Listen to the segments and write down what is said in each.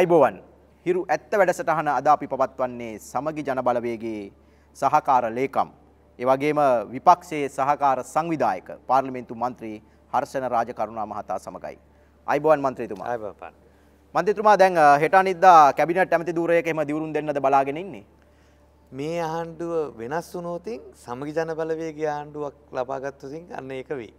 අයිබෝවන් හිරු ඇත්ත වැඩසටහන අද අපි පවත්වන්නේ සමගි ජනබලවේගේ සහකාර ලේකම්. එවගේම විපක්ෂයේ සහකාර සංවිධායක පාර්ලිමේන්තු මන්ත්‍රී හර්ෂණ රාජකරුණා මහතා සමගයි. අයිබෝවන් මන්ත්‍රීතුමා. අයිබෝවන්. මන්ත්‍රීතුමා දැන් හෙට අනිද්දා කැබිනට් ඇමති ධූරයක එහෙම දිවුරුම් දෙන්නද බලාගෙන ඉන්නේ? මේ ආණ්ඩුව වෙනස් වුණොතින් සමගි ජනබලවේගය ආණ්ඩුවක් ලබා ගත්තොතින් අන්න ඒක වෙයි.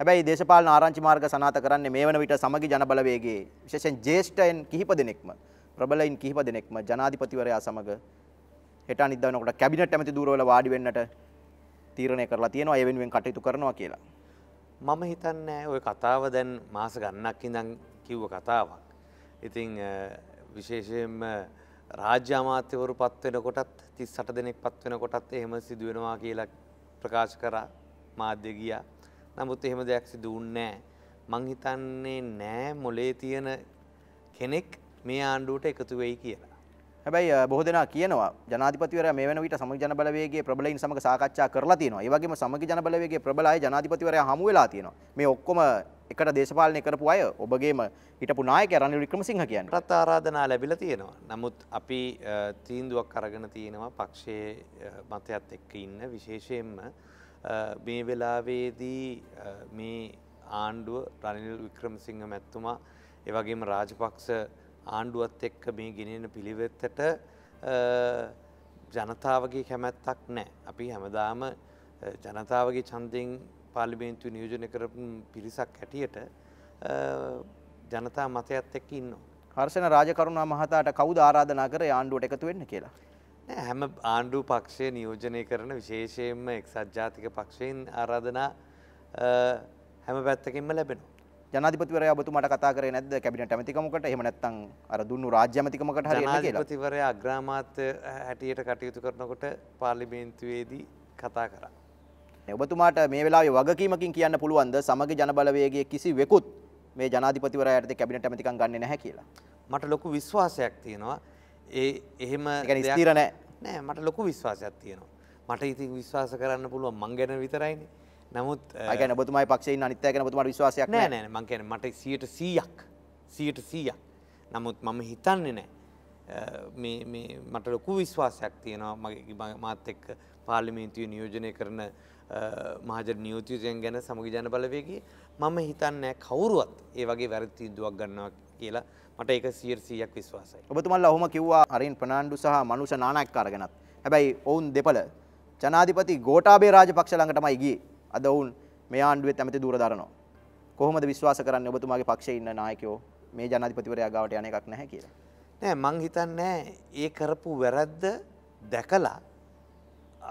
හැබැයි දේශපාලන ආරංචි මාර්ග සනාථ කරන්නේ මේ වන විට සමගි ජනබලවේගයේ විශේෂයෙන් ජ්‍යෙෂ්ඨයන් කිහිප දෙනෙක්ම ප්‍රබලයින් කිහිප දෙනෙක්ම ජනාධිපතිවරයා සමග හෙට අනිද්දා වෙනකොට කැබිනට් ඇමති ධූරවල වාඩි වෙන්නට තීරණය කරලා තියෙනවා ඒ වෙනුවෙන් කටයුතු කරනවා කියලා. මම හිතන්නේ ওই කතාව දැන් මාස ගණනක් ඉඳන් කිව්ව කතාවක්. ඉතින් විශේෂයෙන්ම රාජ්‍ය අමාත්‍යවරු පත් වෙනකොටත් 38 දෙනෙක් පත් වෙනකොටත් එහෙම සිදු වෙනවා කියලා ප්‍රකාශ කරා මාධ්‍ය ගියා. නමුත් එහෙම දෙයක් සිදු වුණේ මං හිතන්නේ නෑ මොලේ තියෙන කෙනෙක් මේ ආණ්ඩුවට එකතු වෙයි කියලා. හැබැයි බොහෝ දෙනා කියනවා ජනාධිපතිවරයා මේ වෙන විට සමගි ජනබලවේගයේ ප්‍රබලයින් සමග සාකච්ඡා කරලා තියෙනවා. ඒ වගේම සමගි ජනබලවේගයේ ප්‍රබල අය ජනාධිපතිවරයා හමු වෙලා තියෙනවා. මේ ඔක්කොම එකට දේශපාලනය කරපු අය ඔබගේම හිටපු නායකයා රනිල් වික්‍රමසිංහ කියන්නේ. රට ආරාධනා ලැබිලා තියෙනවා. නමුත් අපි තීන්දුවක් අරගෙන තියෙනවා පක්ෂයේ මතයත් එක්ක ඉන්න විශේෂයෙන්ම මේ වෙලාවේදී මේ ආණ්ඩුව රනිල් වික්‍රමසිංහ මැත්තුමා එවගේම රාජපක්ෂ ආණ්ඩුවත් එක්ක මේ ගෙනෙන පිළිවෙත්තට ජනතාවගේ කැමැත්තක් නෑ. අපි හැමදාම ජනතාවගේ චන්දෙන් පාලිමේන්තු නියෝජන කරපු පිරිසක් හැටියට ජනතා මතයත් එක්ක ඉන්න. හර්ෂණ රාජකරුණා මහතාට කවුද ආරාධනා කර ආණ්ඩුවට එකතු වෙන්න කියලා. හැම ආණ්ඩු පක්ෂය නියෝජනය කරන විශේෂයෙන්ම එක්සත් ජාතික පක්ෂයෙන් ආරාධනා හැම පැත්තකින්ම ලැබෙනවා. ජනාධිපතිවරයා ඔබතුමාට කතා කරේ නැද්ද කැබිනට් ඇමතිකමකට එහෙම නැත්නම් අර දුන්නු රාජ්‍ය ඇමතිකමකට හරියන්නේ කියලා? ජනාධිපතිවරයා අග්‍රාමාත්‍ය හැටියට කටයුතු කරනකොට පාර්ලිමේන්තුවේදී කතා කරා. ඔබතුමාට මේ වෙලාවේ වගකීමකින් කියන්න පුළුවන්ද සමග ජනබලවේගයේ කිසිවෙකුත් මේ ජනාධිපතිවරයාට කැබිනට් ඇමතිකම් ගන්නෙ නැහැ කියලා? මට ලොකු විශ්වාසයක් තියෙනවා. ඒ එහෙම ස්තිරණ නෑ මට ලොකු විශ්වාසයක් තියෙනවා. මට ඉති විශ්වාස කරන්න පුළුව මං ගැන විතරයින. නමුත් ගැන බතුමයි පක්ෂේ අනිත්තය ගැන තුමට විශවාසයක් නෑ නෑ මං ගැන මට සියට සීයක් සියට සීයක්. නමුත් මම හිතන්නේ නෑ. මට ලොකු විශ්වාසයක් තියෙනවා මගේ මාත් එක්ක පාලිමේන්තුය නියෝජනය කරන මහජ නියෝතියයෙන් ගැන සමග ජන බලවේගේ මම හිතන්න කවුරුවත් ඒ වගේ වැරදි තීන්දුවක් ගන්නවා කියලා මට ඒක සියර්සීයක් විශ්වාසයි. ඔබතුමල් ඔහොම කිව්වා අරින් ප්‍රනාණ්ඩු සහ මනුෂ නානක් අරගෙනත්. හැබැයි ඔවුන් දෙපළ ජනාධිපති ගෝටාබේ රාජපක්ෂ ළඟටමයි ගියේ. අද ඔවුන් මේ ආණ්ඩුවේ ඇමති දුර දරනවා. කොහොමද විශ්වාස කරන්නේ ඔබතුමාගේ පක්ෂයේ ඉන්න නායකයෝ මේ ජනාධිපතිවරයා ගාවට යන එකක් නැහැ කියලා? නෑ මං හිතන්නේ ඒ කරපු වැරද්ද දැකලා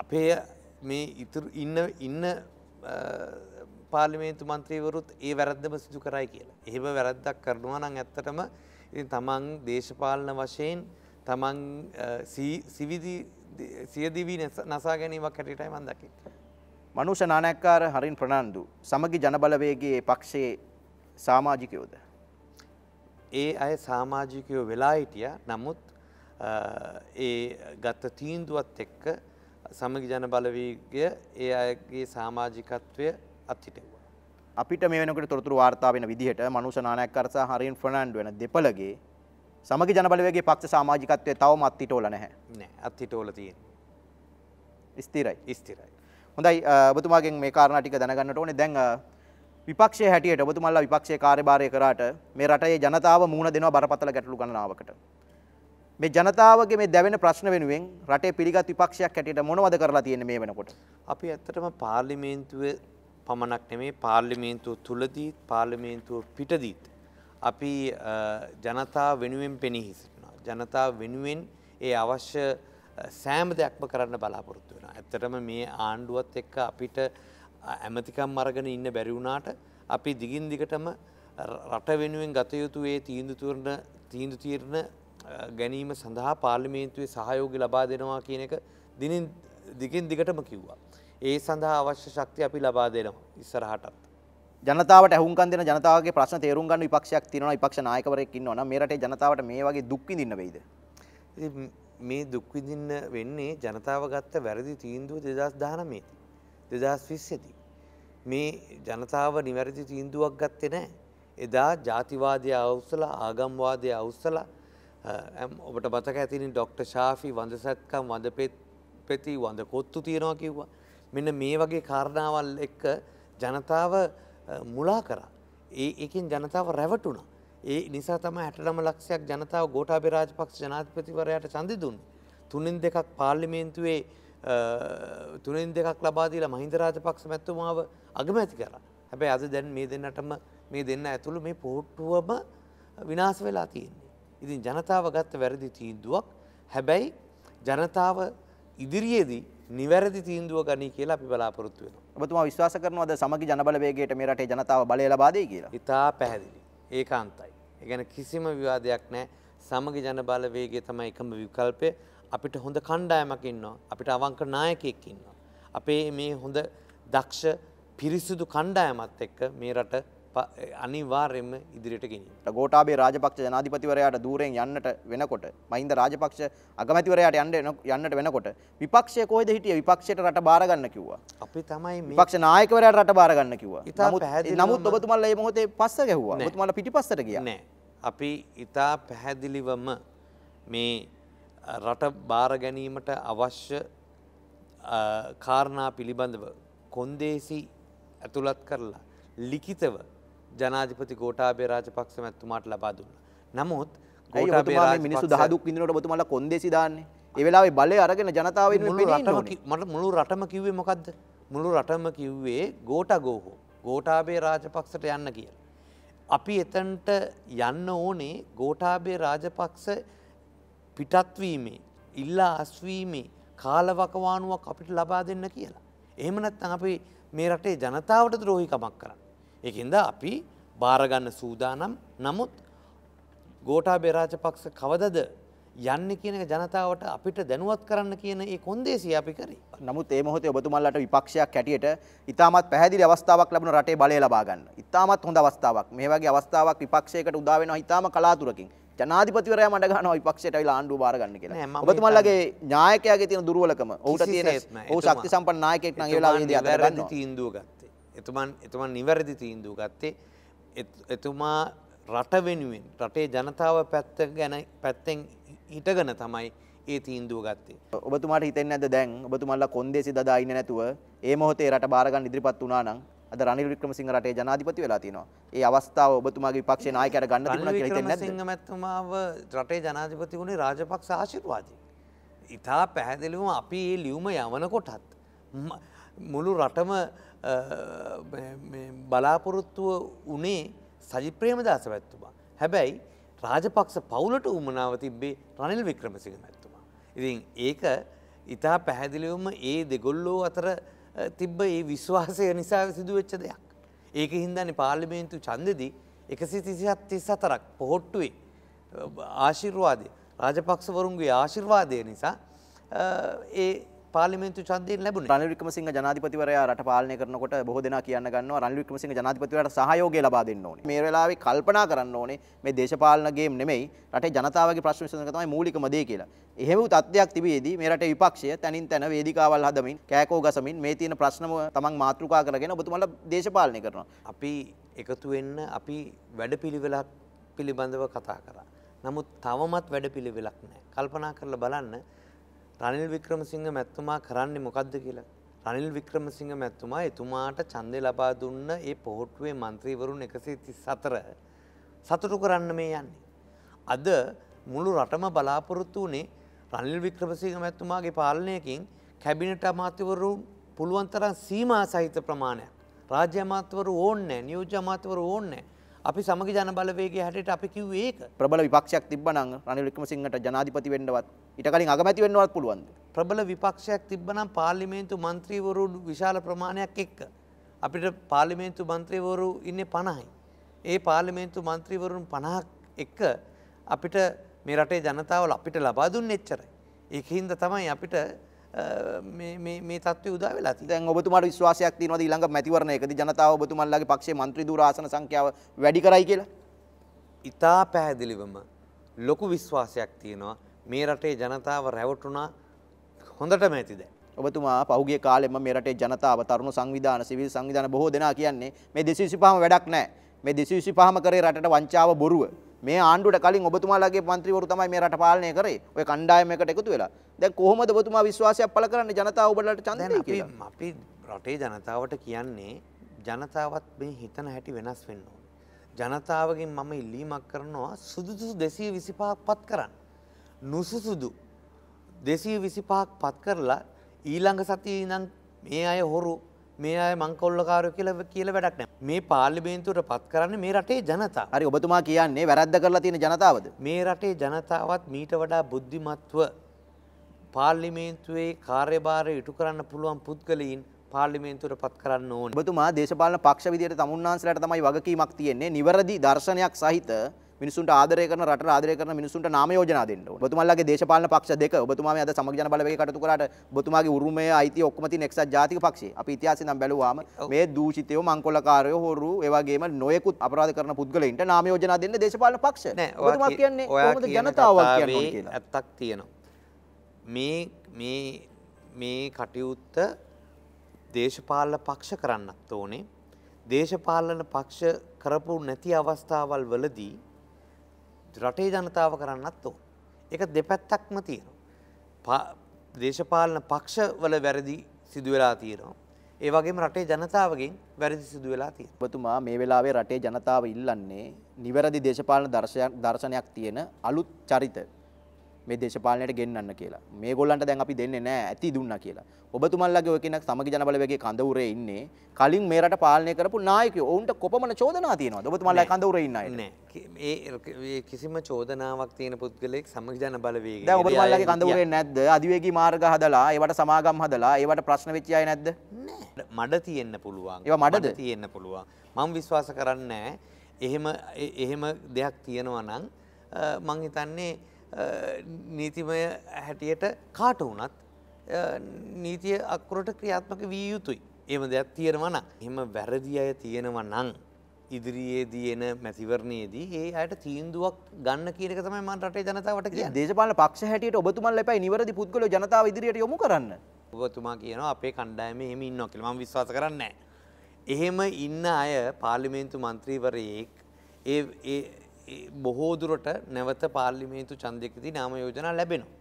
අපේ මේ ඉතුරු ඉන්න ඉන්න පාර්ලිමේන්තු මන්ත්‍රීවරුත් ඒ වැරද්දම සිදු කරයි කියලා. එහෙම වැරද්දක් කරනවා නම් ඇත්තටම ඉතින් තමන් දේශපාලන වශයෙන් තමන් සිවිදි සියදිවී නසා ගැනීමක් හැටියටයි මම දකින්නේ. මනුෂ නානක්කාර හරින් ප්‍රනාන්දු සමගි ජනබලවේගයේ පක්ෂයේ සමාජිකයෝද. ඒ අය සාමාජිකයෝ වෙලා හිටිය නමුත් ඒ ගත්ත තීන්දුවත් එක්ක සමගි ජනබලවේගය ඒ අයගේ සාමාජිකත්වය අත්හිටෙවා. අපිට මේ වෙනකොට තොරතුරු වාර්තා වෙන විදිහට මනුෂ නානායක්කර සහ හරින් ෆර්නෑන්ඩෝ වෙන දෙපළගේ සමගි ජනබලවේගයේ පක්ෂ සමාජිකත්වය තවම අත්හිටෝලා නැහැ. නෑ අත්හිටෝලා තියෙන්නේ. ස්ථිරයි. ස්ථිරයි. හොඳයි ඔබතුමාගෙන් මේ කාරණා ටික දැනගන්නට ඕනේ. දැන් විපක්ෂයේ හැටියට ඔබතුමාලා විපක්ෂයේ කාර්යභාරය කරාට මේ රටේ ජනතාව මුහුණ දෙනවා බරපතල ගැටලු ගණනාවකට. මේ ජනතාවගේ මේ දැවෙන ප්‍රශ්න වෙනුවෙන් රටේ පිළිගත් විපක්ෂයක් හැටියට මොනවද කරලා තියෙන්නේ මේ වෙනකොට? අපි ඇත්තටම පාර්ලිමේන්තුවේ පමණක් නෙමේ පාර්ලිමේන්තුව තුළදීත් පාර්ලිමේන්තුව පිටදීත්. අපි ජනතා වෙනුවෙන් පෙනී හිසිටනවා. ජනතා වෙනුවෙන් ඒ අවශ්‍ය සෑම දෙයක්ම කරන්න බලාපොරොත්තු වෙන. ඇත්තටම මේ ආණ්ඩුවත් එක්ක අපිට ඇමතිකම් අරගෙන ඉන්න බැරිවුණාට අපි දිගින් දිගටම රට වෙනුවෙන් ගතයුතු ඒ තීන්දුතුරණ තීන්දු තීරණ ගැනීම සඳහා පාර්ලිමේන්තුවේ සහයෝගි ලබා දෙනවා කියන එක දිනින් දිගින් දිගටම කිව්වා. ඒ සඳහා අවශ්‍ය ශක්තිය අපි ලබා දෙනවා ඉස්සරහටත්. ජනතාවට ඇහුම්කන් දෙන ජනතාවගේ ප්‍රශ්න තේරුම් ගන්න විපක්ෂයක් තියෙනවා විපක්ෂ නායකවරයෙක් ඉන්නවා නම් මේ රටේ ජනතාවට මේ වගේ දුක් විඳින්න වෙයිද? ඉතින් මේ දුක් විඳින්න වෙන්නේ ජනතාව ගත්ත වැරදි තීන්දුව 2019 දී 2020 දී මේ ජනතාව නිවැරදි තීන්දුවක් ගත්තේ නැහැ. එදා ජාතිවාදය අවුස්සලා ආගම්වාදය අවුස්සලා ඔබට මතක ඇතිනේ ડોක්ටර් ෂාෆි වඳ සත්කම් වඳ පෙති වඳ කොත්තු තියනවා කිව්වා. මෙන්න මේ වගේ කාරණාවල් එක්ක ජනතාව මුලා කරා. ඒ එකින් ජනතාව රැවටුණා. ඒ නිසා තම ඇටනම ලක්ෂයක් ජනතාව ගෝටාබේ රාජපක්ෂ ජනාධිපතිවරයට සඳි දුන්න. තුනින් දෙකක් පාර්ලිමේන්තුවේ තුනින් දෙකක් ලබාදීලා මහින්ද රාජපක්ෂ මැත්තුමාව අගමැති කරා. හැබැයි අද දැන් මේ දෙන්නටම මේ දෙන්න ඇතුළු මේ පෝට්ටුවම විනාස වෙලා තියෙන්නේ. ඉතින් ජනතාව ගත්ත වැරදි තීන්දුවක් හැබැයි ජනතාව ඉදිරියේදී නිවැරදි තීන්දුව ගනී කියලා අපි බලාපොරොත්තු වෙනවා. ඔබතුමා විශ්වාස කරනවද සමගි ජනබල වේගයට මේ රටේ ජනතාව බලය ලබා දෙයි කියලා? ඉතා පැහැදිලි. ඒකාන්තයි. ඒ කියන්නේ කිසිම විවාදයක් නැහැ. සමගි ජනබල වේගය තමයි එකම විකල්පය. අපිට හොඳ කණ්ඩායමක් ඉන්නවා. අපිට අවංක நாயකයෙක් ඉන්නවා. අපේ මේ හොඳ දක්ෂ පිරිසිදු කණ්ඩායමත් එක්ක මේ රට අනිවාර්යෙන්ම ඉදිරියට ගෙනියන. ගෝඨාභය රාජපක්ෂ ජනාධිපතිවරයාට দূරෙන් යන්නට වෙනකොට මහින්ද රාජපක්ෂ අගමැතිවරයාට යන්න යන්නට වෙනකොට විපක්ෂය කොහෙද හිටියේ විපක්ෂයට රට බාර ගන්න කිව්වා. අපි තමයි මේ විපක්ෂ නායකවරයාට රට බාර ගන්න කිව්වා. නමුත් ඔබතුමාලා මේ මොහොතේ පස්ස ගැහුවා. ඔබතුමාලා පිටිපස්සට ගියා. නෑ. අපි ඉතා පැහැදිලිවම මේ රට බාර ගැනීමට අවශ්‍ය කාරණා පිළිබඳව කොන්දේසි ඇතුළත් කරලා ලිඛිතව ජනාධිපති ගෝටාබේ රාජපක්ෂ මැතුමාට ලබා දුන්න. නමුත් ගෝටාබේ මිනිස්සු දහදුක් විඳනට ඔබතුමල කොන්දේසි දාන්නේ. ඒ වෙලාවේ බලය අරගෙන ජනතාවෙන් මට මුළු රටම කිව්වේ මොකද්ද? මුළු රටම කිව්වේ ගෝටාගෝහෝ. ගෝටාබේ රාජපක්ෂට යන්න කියලා. අපි එතන්ට යන්න ඕනේ ගෝටාබේ රාජපක්ෂ පිටත්වීමේ ඉල්ලා අස්වීමේ කාලවකවානුවක් අපිට ලබා දෙන්න කියලා. එහෙම නැත්නම් අපි මේ රටේ ජනතාවට ද්‍රෝහිකමක් කරන්න. එකහින්ද අපි භාරගන්න සූදානම් නමුත් ගෝටා බෙරාජපක්ෂ කවදද යන්න කියන ජනතාවට අපිට දැනුවත් කරන්න කියන ඒ කොන්දේසි අපි කරි. නමුත් ඒ මොහොතේ ඔබතුමල්ලට විපක්ෂයක් හැටියට ඉතාමත් පැහැදිලි අවස්ථාවක් ලැබුණ රටේ බලය ලබා ගන්න. ඉතාමත් හොඳ අවස්ථාවක්. මේ වගේ අවස්ථාවක් විපක්ෂයකට උදා වෙනවා ඉතාම කලාතුරකින්. ජනාධිපතිවරයා මඩ ගන්නවා විපක්ෂයට අවිලා ආණ්ඩුව බාර ගන්න කියලා. ඔබතුමාලගේ නායකයාගේ තියෙන දුර්වලකම, ඔහුට තියෙන ඔහු ශක්ති සම්පන්න නායකයෙක් නම් ඒ වෙලාවේදී අතර ගන්නවා. තීන්දුව ගන්න. එතුමන් එතුමන් නිවැරදි තීන්දූ ගත්තේ එතුමා රට වෙනුවෙන් රටේ ජනතාව පැත්ත ගැන පැත්තෙන් හිටගන තමයි ඒ තීන්දුව ගත්තේ ඔබතුමාට හිතෙන් ඇද දැන් ඔබතුමල්ලා කොන්දේසි දදා ඉන්න නැතුව ඒ මොහොතේ රට බාරගන්න ඉදිරිපත් වුණා නම් අද රනිල් වික්‍රමසිංහ රටේ ජනාධිපති වෙලා තියෙනවා. ඒ අවස්ථාව ඔබතුමාගේ විපක්ෂේ නායකයාට ගන්න තිබුණා කියලා හිතෙන්නේ නැද්ද? රනිල් මැතිතුමාව රටේ ජනාධිපති වුණේ රාජපක්ෂ ආශිර්වාදයෙන්. ඉතා පැහැදිලිවම අපි මේ ලියුම යවනකොටත් මුළු රටම බලාපොරොත්තුව උනේ සජි ප්‍රේමදාස පැත්තුමා. හැබැයි රාජපක්ෂ පවුලට උමනාව තිබ්බේ රනිල් වික්‍රමසිංහ පැත්තුමා. ඉතින් ඒක ඉතා පැහැදිලිවම ඒ දෙගොල්ලෝ අතර තිබ්බ ඒ විශ්වාසය නිසා සිදුවෙච්ච දෙයක්. ඒක හින්දානි පාර්ලිමේන්තු චන්දෙදී එකසි තිසිහත් තිස් අතරක් පොහොට්ටුවේ ආශිර්වාදය රාජපක්ෂවරුන්ගේ ආශිර්වාදය නිසා ඒ පාලිමේන්තු චන්දයෙන් ලැබුණ රනිල් වික්‍රමසිංහ ජනාධිපතිවරයා රට පාලනය කරනකොට බොහෝ දෙනා කියන්න ගන්නවා රනිල් වික්‍රමසිංහ ජනාධිපතිවරයාට සහයෝගය ලබා දෙන්න ඕනේ මේ වෙලාවේ කල්පනා කරන්න ඕනේ මේ දේශපාලන ගේම් නෙමෙයි රටේ ජනතාවගේ ප්‍රශ්න විසඳන එක තමයි මූලිකම දේ කියලා එහෙම වූ තත්ත්වයක් තිබියේදී මේ රටේ විපක්ෂය තනින් තන වේදිකාවල් හදමින් කෑකෝ ගසමින් මේ තියෙන ප්‍රශ්නම තමන් මාතෘකා කරගෙන ඔබතුමාලා දේශපාලනය කරනවා අපි එකතු වෙන්න අපි වැඩපිළිවෙලක් පිළිබඳව කතා කරා නමුත් තවමත් වැඩපිළිවෙලක් නැහැ කල්පනා කරලා බලන්න රනිල් වික්‍රමසිංහ මැත්තුමා කරන්නේ මොකක්ද කියලා. රනිල් වික්‍රමසිංහ මැත්තුමා එතුමාට ඡන්දය ලබා දුන්න ඒ පොහොට්ටුවේ മന്ത്രിවරුන් 134 සතුටු කරන්න මේ යන්නේ. අද මුළු රටම බලාපොරොත්තු වුණේ රනිල් වික්‍රමසිංහ මැත්තුමාගේ පාලනයකින් කැබිනට් අමාත්‍යවරු පුළුවන් තරම් සීමා සහිත ප්‍රමාණයක් රාජ්‍ය අමාත්‍යවරු ඕන්නේ නැහැ, නියෝජ්‍ය අමාත්‍යවරු ඕන්නේ නැහැ. අපි සමග ජන බලවේගය හැටට අපි කිව් ඒක ප්‍රබල විපක්ෂයක් තිබ්බනම් රනිල් වික්‍රමසිංහට ජනාධිපති වෙන්නවත් ඊට කලින් අගමැති වෙන්නවත් පුළුවන් ප්‍රබල විපක්ෂයක් තිබ්බනම් පාර්ලිමේන්තු මන්ත්‍රීවරු විශාල ප්‍රමාණයක් එක්ක අපිට පාර්ලිමේන්තු මන්ත්‍රීවරු ඉන්නේ 50යි ඒ පාර්ලිමේන්තු මන්ත්‍රීවරුන් 50ක් එක්ක අපිට මේ රටේ ජනතාවල අපිට ලබා දුන්නේ එච්චරයි ඒකින්ද තමයි අපිට මේ තත්ව උදවෙලා දැන් ඔබතුමාට විශ්වාසයක් තියෙනවද ඊළඟ මැතිවරණයකදී ජනතාව ඔබතුමන්ලාගේ පක්ෂයේ മന്ത്രി ධූර ආසන සංඛ්‍යාව වැඩි කරයි කියලා? ඉතා පැහැදිලිවම ලොකු විශ්වාසයක් තියෙනවා මේ රටේ ජනතාව රැවටුණා හොඳටම ඇතිද. ඔබතුමා පහුගේ කාලෙම මේ රටේ ජනතාව තරුණ සංවිධාන සිවිල් සංවිධාන බොහෝ දෙනා කියන්නේ මේ දෙසිවිසි පහම වැඩක් නෑ මේ දෙසිවිසි පහම කරේ රටට වංචාව බොරුව මේ ආණ්ඩුවට කලින් ඔබතුමාලාගේ මන්ත්‍රීවරු තමයි මේ රට පාලනය කරේ. ඔය කණ්ඩායම එකට එකතු වෙලා. දැන් කොහොමද ඔබතුමා විශ්වාසයක් පළ කරන්නේ ජනතාව ඔබලට ඡන්ද දෙයි කියලා? අපි රටේ ජනතාවට කියන්නේ ජනතාවත් මේ හිතන හැටි වෙනස් වෙන්න ජනතාවගෙන් මම ඉල්ලීමක් කරනවා සුදුසු 225ක් පත් කරන්න. නුසුසුදු 225ක් පත් කරලා ඊළඟ සතියේ ඉඳන් මේ අය හොරු මේ අය මංකොල්ලකාරු කියල කියල වැඩක් නෑ මේ පාලිබේන්තුවට පත් කරන්න මේ රටේ ජනතා හරි ඔබතුමා කියන්නේ වැරද්ද කරලා තියෙන ජනතාවද මේ රටේ ජනතාවත් මීට වඩා බුද්ධිමත්ව පාර්ලිමේන්තුවේ කාර්යභාරය ඉටු කරන්න පුළුවන් පුද්ගලයින් පාර්ලිමේන්තුවට පත් කරන්න ඕන බතුමා දේශපාලන පක්ෂ විදියට තමුන්නාන්සලට තමයි වගකීමක් තියෙන්නේ නිවැරදි දර්ශනයක් සහිත මිනිසුන්ට ආදරය කරන රට ආදරය කරන මිනිසුන්ට නාම යෝජනා දෙන්න ඕනේ. ඔබතුමාලගේ දේශපාලන පක්ෂ දෙක ඔබතුමා මේ අද සමග ජන බලවේගය කටයුතු කරාට ඔබතුමාගේ උරුමය අයිතිය ඔක්කොම තියෙන එක්සත් ජාතික පක්ෂය. අපි ඉතිහාසෙ නම් බැලුවාම මේ දූෂිතයෝ මංකොලකාරයෝ හොරු ඒ වගේම නොයෙකුත් අපරාධ කරන පුද්ගලයින්ට නාම යෝජනා දෙන්න දේශපාලන පක්ෂ. ඔබතුමා කියන්නේ කොහොමද ජනතාවක් කියන්නේ කියලා. ඇත්තක් තියෙනවා. මේ මේ මේ කටයුත්ත දේශපාලන පක්ෂ කරන්නත් ඕනේ. දේශපාලන පක්ෂ කරපු නැති අවස්ථාවල් වලදී රටේ ජනතාව කරන්නත් ඕ. එක දෙපැත්තක්ම තියෙනවා. දේශපාලන පක්ෂවල වැරදි සිදුවෙලා තියෙනවා. ඒ වගේම රටේ ජනතාවගෙන් වැරදි සිදු වෙලා තියෙනවා. ඔබතුමා මේ වෙලාවේ රටේ ජනතාව ඉල්ලන්නේ නිවැරදි දේශපාලන දර්ශනයක් තියෙන අලුත් චරිත මේ දේශපාලනයට ගෙන්නන්න කියලා. මේගොල්ලන්ට දැන් අපි දෙන්නේ නැහැ ඇති දුන්නා කියලා. ඔබතුමන්ලගේ ඔය කෙනෙක් සමගි ජනබලවේගයේ කඳවුරේ ඉන්නේ කලින් මේ රට පාලනය කරපු නායකයෝ. ඔවුන්ට කොපමණ චෝදනා තියෙනවද? ඔබතුමන්ලා කඳවුරේ ඉන්න අය. නෑ. කිසිම චෝදනාවක් තියෙන පුද්ගලෙක් සමගි ජනබලවේගයේ. දැන් ඔබතුමන්ලාගේ කඳවුරේ නැද්ද? අධිවේගී මාර්ග හදලා, ඒවට සමාගම් හදලා, ඒවට ප්‍රශ්න වෙච්ච අය නැද්ද? නෑ. මඩ තියෙන්න පුළුවන්. ඒවා මඩද? තියෙන්න පුළුවන්. මම විශ්වාස කරන්නේ එහෙම එහෙම දෙයක් තියෙනවා නම් මං හිතන්නේ නීතිමය හැටියට කාට වුනත් නීතිය අක්කොරට ක්‍රියාත්මක වී යුතුයි. එම දෙයක් තියෙනවන එම වැරදි අය තියෙනව නං. ඉදිරියේ දයන මැතිවරණයේදී ඒ අයට තීන්දුවක් ගන්න කියනක තමයි මන් රටේ ජනතාවට කිය දේශපාල පක්ෂ හැටියට ඔබතුමල් ලැපයි නිවරදි පුද්ගල ජනතාව ඉදිරියට යොමු කරන්න. ඔබතුමා කියන අපේ කණ්ඩායම එහෙම ඉන්නවා කියලා මම විශ්වාස කරන්නේ නැහැ. එහෙම ඉන්න අය පාර්ලිමේන්තු මන්ත්‍රීවරයෙක් ඒ බොහෝදුරට නැවත පාර්ලිමේන්තු චන්දයකති නාම යෝජනා ලැබෙනවා.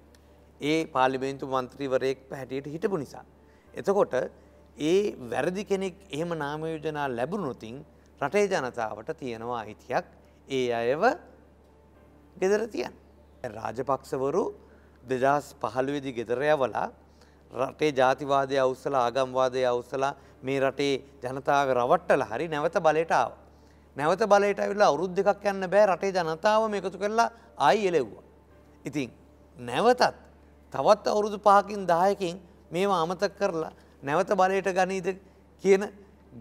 ඒ පාලිමේන්තු මන්ත්‍රීවරයෙක් පැහැටියට හිටපු නිසා. එතකොට ඒ වැරදි කෙනෙක් එහෙම නාමයෝජනා ලැබුණුතින් රටේ ජනතාවට තියෙනවා අහිතියක් ඒ අයව ගෙදර තියන්. රාජපක්ෂවරු දෙදස් පහළුවෙදි ගෙදරයවලා රටේ ජාතිවාදය අවස්සලා ආගම්වාදය අවස්සලා මේ රටේ ජනතාව රවට්ටල හරි නැවත බලටාව. නැවත බලයට ඇවිල්ලා අවුරුද් දෙකක් යන්න බෑ රටේ ජනතාව මේකතු කරලා ආයි එලෙව්වා. ඉතින් නැවතත් තවත් අවුරුදු පහකින් දායකින් මේම අමතක කරලා නැවත බලයට ගනීද කියන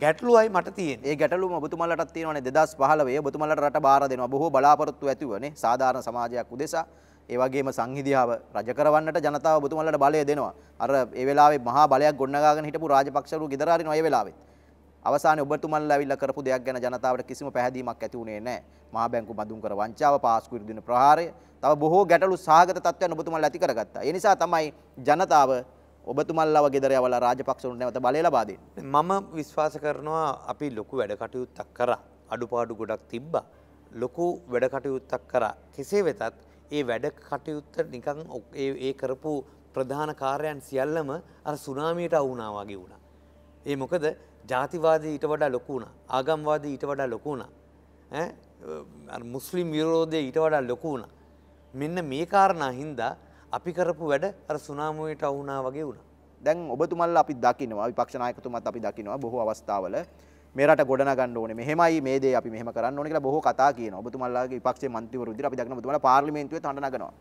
ගැටලුවයි මට තියන ගැටලු බතුමලට තියන දෙදස් පහලවේ බතුමලට රට බාර දෙනවා බොහෝ බලාපොරත්තු ඇතිවන සාධාරණ සමාජයක් උදෙසා ඒවගේම සංහිදියාව රජකරවන්නට ජනතාව බතුමලට බලය දෙනවා අර එවෙලාේ මහා බලයක් ගොන්නගාගෙන හිටපු රාජපක්ෂරු ගෙදරරි නොය වෙලාවෙත්. අවසානයේ ඔබතුමන්ලා ඇවිල්ලා කරපු දෙයක් ගැන ජනතාවට කිසිම පැහැදීමක් ඇති වුණේ නැහැ. මහා බැංකු බඳුන් කර වංචාව, පාස්කු ඉදින ප්‍රහාරය, තව බොහෝ ගැටලු සහගත තත්ත්වයන් ඔබතුමන්ලා ඇති කරගත්තා. ඒ නිසා තමයි ජනතාව ඔබතුමල්ලාව ගෙදර යවලා රාජපක්ෂවරුන්ට නැවත බලය ලබා දෙන්නේ. මම විශ්වාස කරනවා අපි ලොකු වැඩ කටයුත්තක් කරා. අඩුපාඩු ගොඩක් තිබ්බා. ලොකු වැඩ කටයුත්තක් කරා. කෙසේ වෙතත් ඒ වැඩ කටයුත්ත නිකන් ඒ කරපු ප්‍රධාන කාර්යයන් සියල්ලම අර සුනාමියට අවුනා වගේ වුණා. ඒ මොකද ජාතිවාදී ඊට වඩා ලොකු වුණා. ආගම්වාදී ඊට වඩා ලොකු වුණා. ඈ අර මුස්ලිම් විරෝධය ඊට වඩා ලොකු වුණා. මෙන්න මේ කාරණා හින්දා අපි කරපු වැඩ අර සුනාමුවට වුණා වගේ වුණා. දැන් ඔබතුමල්ලා අපි දකිනවා විපක්ෂ නායකතුමත් අපි දකිනවා බොහෝ අවස්ථාවල මේ රට ගොඩනගන්න ඕනේ මෙහෙමයි මේ දේ අපි මෙහෙම කරන්න ඕනේ කියලා බොහෝ කතා කියනවා. ඔබතුමල්ලාගේ විපක්ෂයේ මන්ත්‍රීවරු විදිහට අපි දකිනවා ඔබතුමල්ලා පාර්ලිමේන්තුවේ තණ්ඩ නගනවා.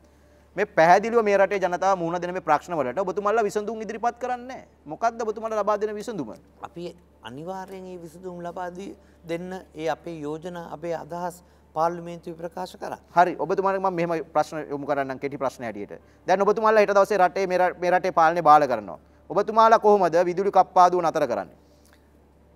මේ පැහැදිලිව මේ රටේ ජනතාව මුහුණ දෙන මේ ප්‍රශ්න වලට ඔබතුමාලා විසඳුම් ඉදිරිපත් කරන්නේ මොකක්ද ඔබතුමාලා ලබා දෙන විසඳුම? අපි අනිවාර්යෙන් මේ විසඳුම් ලබා දෙන්න ඒ අපේ යෝජනා අපේ අදහස් පාර්ලිමේන්තුවේ ප්‍රකාශ කරා. හරි ඔබතුමාට මම මෙහෙම ප්‍රශ්න යොමු කරන්නම් කෙටි ප්‍රශ්න හැටියට. දැන් ඔබතුමාලා හෙට දවසේ රටේ මේ රටේ පාලනේ බාල කරනවා. ඔබතුමාලා කොහොමද විදුලි කප්පාදුව නතර කරන්නේ?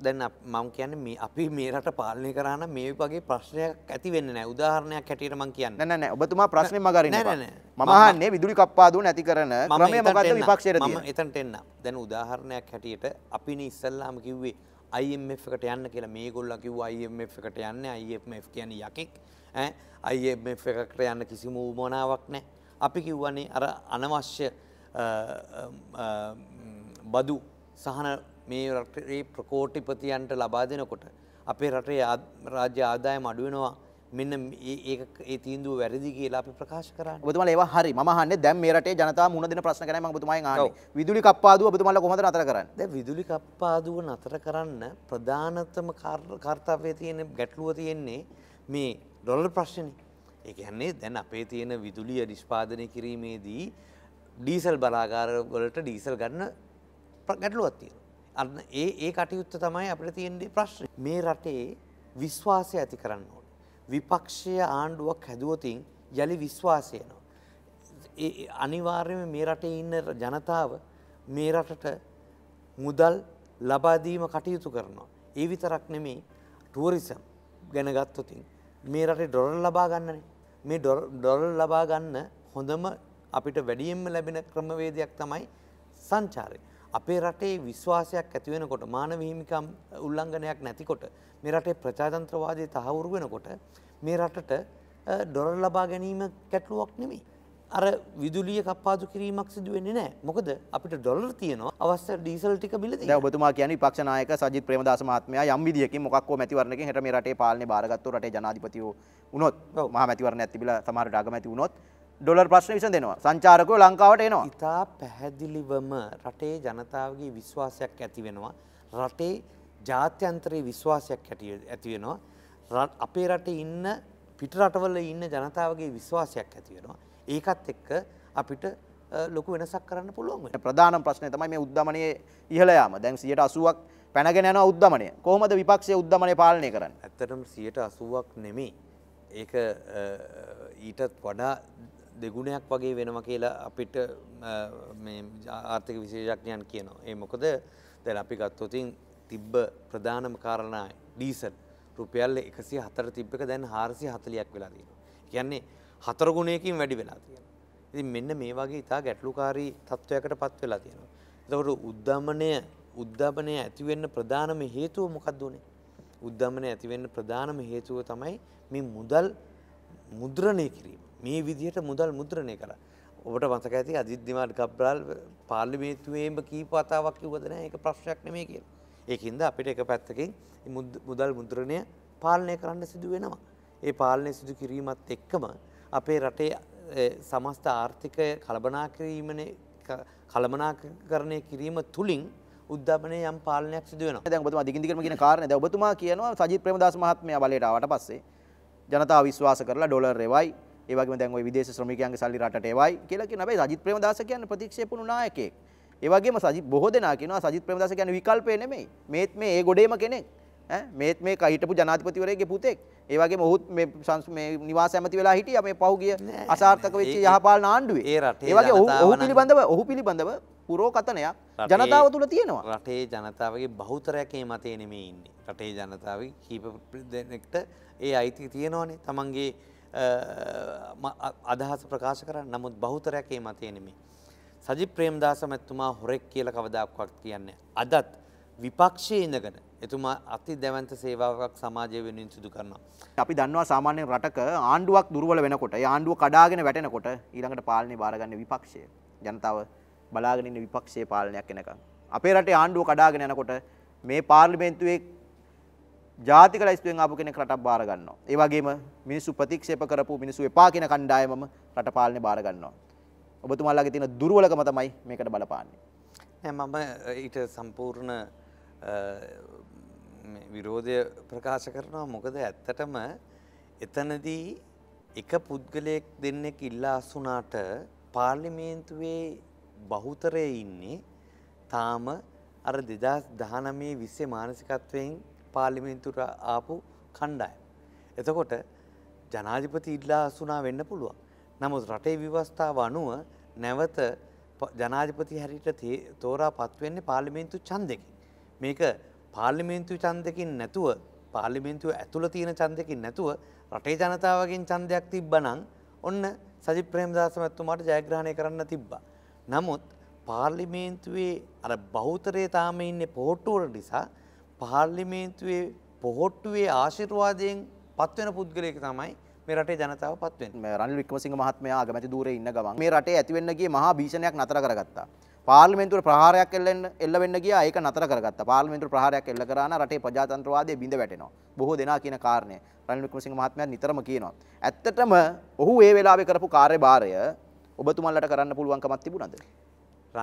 දැන් මං කියන මේ අපි මේ රට පාලනය කරන්න මේ වගේ ප්‍රශ්නයක් ඇති වෙන්න නෑ උදාහරණයක් හැටියට මං කියන්න නෑ නෑ ඔබතුමා ප්‍රශ්නේ මගහරින්න එපා මම අහන්නේ විදුලි කප්පාදුව නැති කරන ක්‍රමය මොකද්ද විපක්ෂයට තියෙන්නේ මම එතනට එන්න දැන් උදාහරණයක් හැටියට අපිනේ ඉස්සල්ලාම කිව්වේ IMF එකට යන්න කියලා මේගොල්ලෝ කිව්වා IMF එකට යන්නේ IMF කියන්නේ යකෙක් ඈ IMF එකට යන්න කිසිම උවමනාවක් නෑ අපි කිව්වනේ අර අනවශ්‍ය බදු සහන මේ රටේ ප්‍රකෝටිපතියන්ට ලබා දෙනකොට අපේ රටේ රාජ්‍ය ආදායම අඩුවෙනවා මෙන්න ඒ තීන්දුව වැරදි කියලා අපි ප්‍රකාශ කරන්න. ඔබතුමාලා ඒවා හරි. මම අහන්නේ දැන් මේ රටේ ජනතාව මුණ දෙන ප්‍රශ්න ගැනයි මම ඔබතුමාගෙන් අහන්නේ. විදුලි කප්පාදුව ඔබතුමාලා කොහොමද නතර කරන්නේ? දැන් විදුලි කප්පාදුව නතර කරන්න ප්‍රධානතම කාර්යය තියෙන ගැටලුව තියෙන්නේ මේ ඩොලර් ප්‍රශ්නේ. ඒ කියන්නේ දැන් අපේ තියෙන විදුලිය නිෂ්පාදනය කිරීමේදී ඩීසල් බලාගාර වලට ඩීසල් ගන්න ගැටලුවක් තියෙනවා. අන්න ඒ ඒ කටයුත්ත තමයි අපිට තියෙන්නේ ප්‍රශ්නේ. මේ රටේ විශ්වාසය ඇති කරන්න ඕනේ. විපක්ෂීය ආණ්ඩුවක් හැදුවොතින් යලි විශ්වාසය එනවා. ඒ අනිවාර්යයෙන්ම මේ රටේ ඉන්න ජනතාව මේ රටට මුදල් ලබා දීම කටයුතු කරනවා. ඒ විතරක් නෙමේ ටුවරිසම් ගැන ගත්තොතින් මේ රටේ ඩොලර් ලබා ගන්නනේ. මේ ඩොලර් ලබා ගන්න හොඳම අපිට වැඩියෙන්ම ලැබෙන ක්‍රමවේදයක් තමයි සංචාරය. අපේ රටේ විශ්වාසයක් ඇති වෙනකොට මානව හිමිකම් උල්ලංඝනයක් නැතිකොට මේ රටේ ප්‍රජාතන්ත්‍රවාදය තහවුරු වෙනකොට මේ රටට ඩොලර් ලබා ගැනීම කැටලුවක් නෙමෙයි. අර විදුලිය කප්පාදු කිරීමක් සිදු වෙන්නේ නැහැ. මොකද අපිට ඩොලර් තියෙනවා. අවශ්‍ය ඩීසල් ටික බිල තියෙනවා. දැන් ඔබතුමා කියන්නේ විපක්ෂ නායක සජිත් ප්‍රේමදාස මහත්මයා යම් විදියකින් මොකක් හෝ මැතිවරණකින් හෙට මේ රටේ පාලනේ බාරගත්තු රටේ ජනාධිපතියෝ වුණොත් මහා මැතිවරණයක් තිබිලා සමහරට අගමැති වුණොත් ඩොලර් ප්‍රශ්න විසඳ දෙනවා සංචාරකය ලංකාවට එනවා. ඉතා පැහැදිලිවම රටේ ජනතාවගේ විශ්වාසයක් ඇති වෙනවා. රටේ ජාත්‍යන්තරයේ විශ්වාසයක් ඇති වෙනවා. අපේ රටේ ඉන්න පිටරටවල ඉන්න ජනතාවගේ විශ්වාසයක් ඇති වෙනවා. ඒකත් එක්ක අපිට ලොකු වෙනසක් කරන්න පුළුවන්. ප්‍රධාන ප්‍රශ්නය තමයි මේ උද්දමනයේ ඉහළ යාම. දැන් 80ක් පැනගෙන යනවා උද්දමනය. කොහොමද විපක්ෂය උද්දමනය පාලනය කරන්නේ? ඇත්තටම 80ක් නෙමෙයි. ඒක ඊටත් වඩා දෙගුණයක් වගේ වෙනම කියලා අපිට ආර්ථික විශේෂඥයන් කියනවා. ඒ මොකද දැන් අපි ගත්තොතින් තිබ්බ ප්‍රධානම කාරණා ඩීසල් රුපියල් 104 තිබ්බ එක දැන් 440ක් වෙලා තියෙනවා. කියන්නේ හතර ගුණයකින් වැඩි වෙලා තියෙනවා. ඉතින් මෙන්න මේ වගේ ඉතා ගැටලුකාරී තත්ත්වයකටපත් වෙලා තියෙනවා. එතකොට උද්දමනය උද්දමනය ඇති වෙන්න ප්‍රධානම හේතුව මොකක්ද උනේ? උද්දමනය ඇති වෙන්න ප්‍රධානම හේතුව තමයි මේ මුදල් මුද්‍රණය කිරීම. මේ විදිහට මුදල් මුද්‍රණය කර. ඔබට මතක ඇති අධිද්‍යමාට ගබ්්‍රාල් පාර්ලිමේතුවේම කීපතාවක් වදන එක ප්‍රශ්යක් නෙමේ කිය. ඒකින්ද අපිට එක පැත්තකින් මුදල් මුද්‍රණය පාලනය කරන්න සිදු වෙනවා. ඒ පාලනය සිදු කිරීමත් එක්කම අපේ රටේ සමස්ත ආර්ථිකය කලබනාකිරීමන කළමනාකරණය කිරීම තුළින් උද්ධමන යම් පාලනයක් සිදුවන දැ ඔබතුමා දිගිදිකරම කියන කාරණ ඔබතුමා කියනවා සජිත් ප්‍රමදස් මහත්මය බලටාවට පස්සේ ජනතා විශ්වාස කරලා ඩොලර් රෙවයි ඒ වගේම දැන් ওই විදේශ ශ්‍රමිකයන්ගේ සල්ලි රටට එවයි කියලා කියන හැබැයි සජිත් ප්‍රේමදාස කියන්නේ ප්‍රතික්ෂේපණු නායකයෙක්. ඒ වගේම සජිත් බොහෝ දෙනා කියනවා සජිත් ප්‍රේමදාස කියන්නේ විකල්පය නෙමෙයි. මේත් මේ ඒ ගොඩේම කෙනෙක්. මේත් මේ හිටපු ජනාධිපතිවරයගේ පුතෙක් ඒ වගේ ඔහුත් මේ සංස් මේ නිවාස ඇමති වෙලා හිටියා මේ පහුගිය අසාර්ථක වෙච්ච යහපාලන ආණ්ඩුවේ ඒ රටේ ඒ වගේ ඔහු පිළිබඳව ඔහු පිළිබඳව පුරෝකතනයක් ජනතාව තුල තියෙනවා රටේ ජනතාවගේ බහුතරයක් මේ මතේ නෙමෙයි ඉන්නේ රටේ ජනතාවේ කීප දෙනෙක්ට ඒ අයිති තියෙනවනේ තමන්ගේ අදහස ප්‍රකාශ කරන්න නමුත් බහුතරයක් ඒ මතය නෙමේ. සජි ප්‍රේම්දාස මැත්තුමා හොරෙක් කියල කවදාක්වත් කියන්නේ. අදත් විපක්ෂයේ ඉඳගෙන එතුමා අති දැවන්ත සේවාවක් සමාජය වෙනින් සිදු කරනවා. අපි දන්නවා සාමාන්‍ය රටක ආණ්ඩුවක් දුර්වල වෙනකොට ආණ්ඩුව කඩාගෙන වැටෙනකොට ඊළඟට පාලනය බාරගන්න විපක්ෂය. ජනතාව බලාගෙන ඉන්න විපක්ෂයේ පාලනයක් එනකම්. අපේ රටේ ආණ්ඩුව කඩාගෙන යනකොට මේ පාර්ලිමේන්තුවේ ජාතික ලයිස්තුවෙන් ආපු කෙනෙක් රටක් බාර ගන්නවා. ඒ වගේම මිනිස්සු ප්‍රතික්ෂේප කරපු මිනිස්සු එපා කියන කණ්ඩායමම රට පාලනේ බාර ගන්නවා. ඔබතුමාලාගේ තියෙන දුර්වලකම තමයි මේකට බලපාන්නේ. නෑ මම ඊට සම්පූර්ණ විරෝධය ප්‍රකාශ කරනවා මොකද ඇත්තටම එතනදී එක පුද්ගලයෙක් දෙන්නෙක් ඉල්ලා අසුනාට පාර්ලිමේන්තුවේ බහුතරය ඉන්නේ තාම අර දෙදස් දහනමේ විස්සේ මානසිකත්වයෙන් පාර්ලිමේන්තුට ආපු කණ්ඩායම්. එතකොට ජනාධිපති ඉල්ලා අසුනා වෙන්න පුළුවන්. නමුත් රටේ විවස්ථාව අනුව නැවත ජනාධිපති හැරිට තෝරා පත්වෙන්නේ පාර්ලිමේන්තු ඡන්දකින්. මේක පාර්ලිමේන්තු ඡන්දකින් නැතුව පාර්ලිමේන්තුව ඇතුළ තියෙන ඡන්දකින් නැතුව රටේ ජනතාවගෙන් ඡන්දයක් තිබ්බනම් ඔන්න සජිත් ප්‍රේමදාස මැතිතුමාට ජයග්‍රහණය කරන්න තිබ්බා. නමුත් පාර්ලිමේන්තුවේ අර බහුතරය තාම ඉන්නේ පොහට්ටුවල නිසා පාර්ලිමේන්තුවේ පොහොට්ටුවේ ආශිර්වාදයෙන් පත්වෙන පුද්ගලයෙක් තමයි මේ රටේ ජනතාව පත්වෙන් රනිල් වික්‍රමසිංහ මහත්මයා අගමැති දූරේ ඉන්න ගමන් මේ රටේ ඇතිවෙන්න ගිය මහා භීෂණයක් නතර කරගත්තා. පාර්ලිමේන්තුවේ ප්‍රහාරයක් එල්ලෙන්න එල්ල වෙන්න ගියා ඒක නතර කරගත්තා. පාර්ලිමේන්තුවේ ප්‍රහාරයක් එල්ල කරාන රටේ ප්‍රජාතන්ත්‍රවාදය බිඳ වැටෙනවා. බොහෝ දෙනා කියන කාරණය රනිල් වික්‍රමසිංහ මහත්මයා නිතරම කියනවා. ඇත්තටම ඔහු ඒ වෙලාවේ කරපු කාර්යභාරය ඔබතුමන්ලට කරන්න පුළුවන්කමක් තිබුණාද?